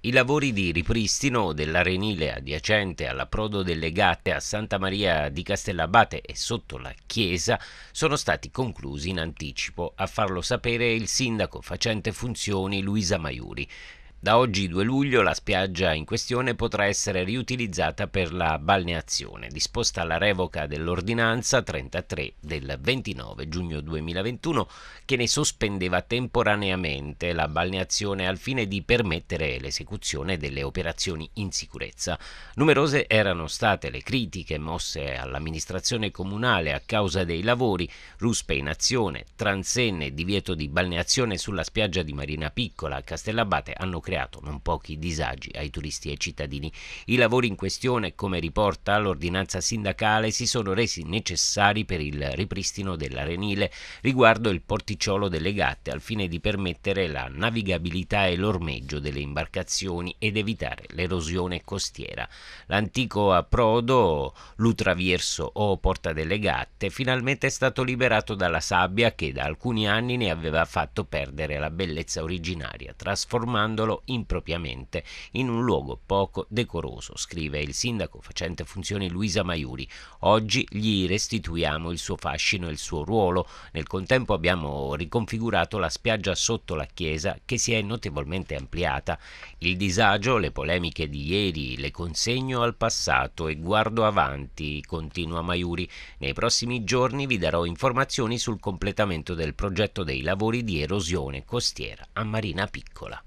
I lavori di ripristino dell'arenile adiacente all'approdo delle Gatte a Santa Maria di Castellabate e sotto la chiesa sono stati conclusi in anticipo, a farlo sapere il sindaco facente funzioni Luisa Maiuri. Da oggi 2 luglio la spiaggia in questione potrà essere riutilizzata per la balneazione, disposta alla revoca dell'ordinanza 33 del 29 giugno 2021 che ne sospendeva temporaneamente la balneazione al fine di permettere l'esecuzione delle operazioni in sicurezza. Numerose erano state le critiche mosse all'amministrazione comunale a causa dei lavori, ruspe in azione, transenne, divieto di balneazione sulla spiaggia di Marina Piccola a Castellabate hanno creato non pochi disagi ai turisti e ai cittadini. I lavori in questione, come riporta l'ordinanza sindacale, si sono resi necessari per il ripristino dell'arenile riguardo il porticciolo delle gatte al fine di permettere la navigabilità e l'ormeggio delle imbarcazioni ed evitare l'erosione costiera. L'antico approdo, l'utravierso o Porta delle Gatte, finalmente è stato liberato dalla sabbia che da alcuni anni ne aveva fatto perdere la bellezza originaria, trasformandolo impropriamente in un luogo poco decoroso, scrive il sindaco facente funzioni Luisa Maiuri. Oggi gli restituiamo il suo fascino e il suo ruolo. Nel contempo abbiamo riconfigurato la spiaggia sotto la chiesa che si è notevolmente ampliata. Il disagio, le polemiche di ieri le consegno al passato e guardo avanti, continua Maiuri. Nei prossimi giorni vi darò informazioni sul completamento del progetto dei lavori di erosione costiera a Marina Piccola.